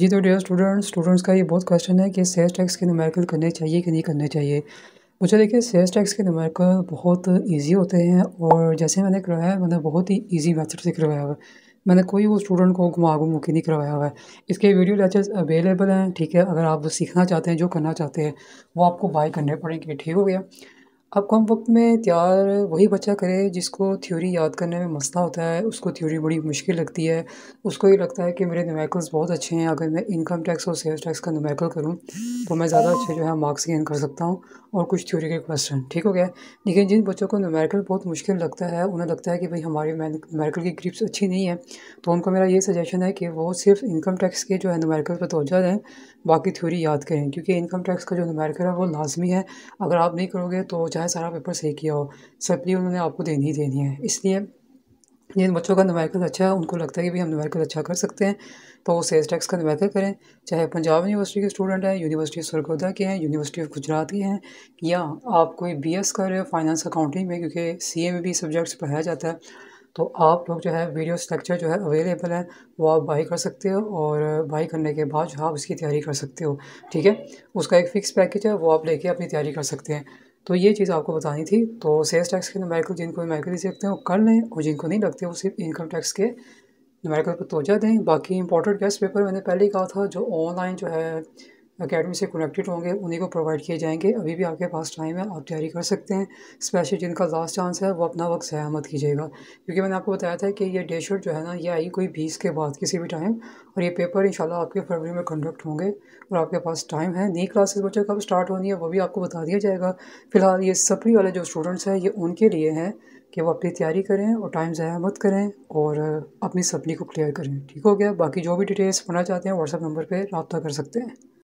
जी तो dear student students का ये बहुत क्वेश्चन है कि सेल्स टैक्स के नुमेरिकल करने चाहिए कि नहीं करने चाहिए मुझे देखिए सेल्स टैक्स के नुमेरिकल बहुत इजी होते हैं और जैसे मैंने करवाया है मैंने मतलब बहुत ही इजी मेथड से करवाया हुआ है मैंने कोई वो स्टूडेंट को घुमा घुमा के नहीं करवाया हुआ है इसके वीडियो लेक्चर्स अवेलेबल हैं ठीक है अगर आप सीखना चाहते हैं जो करना चाहते हैं वो आपको बाय करने पड़ेंगे ठीक हो गया अब कम वक्त में तैयार वही बच्चा करे जिसको थ्योरी याद करने में मसला होता है उसको थ्योरी बड़ी मुश्किल लगती है उसको ये लगता है कि मेरे नोमैकल्स बहुत अच्छे हैं अगर मैं इनकम टैक्स और सेल्स टैक्स का नोमैकल करूँ तो मैं ज़्यादा अच्छे जो है मार्क्स गेन कर सकता हूँ और कुछ थ्योरी के क्वेश्चन ठीक हो गया लेकिन जिन बच्चों को नोमैकल बहुत मुश्किल लगता है उन्हें लगता है कि भाई हमारे नोमैकल की ग्रिप्स अच्छी नहीं है तो उनको मेरा ये सजेशन है कि वो सिर्फ इनकम टैक्स के जो है नोमैकल पर तोजा दें बाकी थ्योरी याद करें क्योंकि इनकम टैक्स का जो नोमैकल है वो लाजमी है अगर आप नहीं करोगे तो चाहे सारा पेपर सही किया हो भी उन्होंने आपको देनी ही देनी है इसलिए जिन बच्चों का नुमाइकल अच्छा है उनको लगता है कि भाई हम नुमाइकल अच्छा कर सकते हैं तो वो सेल्स टैक्स का नुमाइकल करें चाहे पंजाब यूनिवर्सिटी के स्टूडेंट हैं यूनिवर्सिटी ऑफ सरगोदा के हैं यूनिवर्सिटी ऑफ गुजरात के हैं या आप कोई बी एस कर रहे हो फाइनेंस अकाउंटिंग में क्योंकि सी ए में भी सब्जेक्ट्स पढ़ाया जाता है तो आप लोग जो है वीडियो स्ट्रक्चर जो है अवेलेबल है वो आप बाई कर सकते हो और बाई करने के बाद जो आप उसकी तैयारी कर सकते हो ठीक है उसका एक फ़िक्स पैकेज है वो आप लेके अपनी तैयारी कर सकते हैं तो ये चीज़ आपको बतानी थी तो सेल्स टैक्स के नुमाइकल जिनको नमेरिकली सकते हैं वो कर लें और जिनको नहीं लगते वो सिर्फ इनकम टैक्स के नुमाइकल पर तोजा दें बाकी इंपॉर्टेंट टेस्ट पेपर मैंने पहले ही कहा था जो ऑनलाइन जो है अकेडमी से कनेक्टेड होंगे उन्हीं को प्रोवाइड किए जाएंगे अभी भी आपके पास टाइम है आप तैयारी कर सकते हैं स्पेशली जिनका लास्ट चांस है वो अपना वक्त ज़्यादा मत कीजिएगा क्योंकि मैंने आपको बताया था कि ये डे शर्ट जो है ना ये आई कोई बीस के बाद किसी भी टाइम और ये पेपर इंशाल्लाह आपके फरवरी में कंडक्ट होंगे और आपके पास टाइम है नई क्लासेस बच्चों कब स्टार्ट होनी है वो भी आपको बता दिया जाएगा फिलहाल ये सप्री वाले जो स्टूडेंट्स हैं ये उनके लिए हैं कि वो अपनी तैयारी करें और टाइम ज़्यादा मत करें और अपनी सपनी को क्लियर करें ठीक हो गया बाकी जो भी डिटेल्स पढ़ना चाहते हैं व्हाट्सअप नंबर पर रबता कर सकते हैं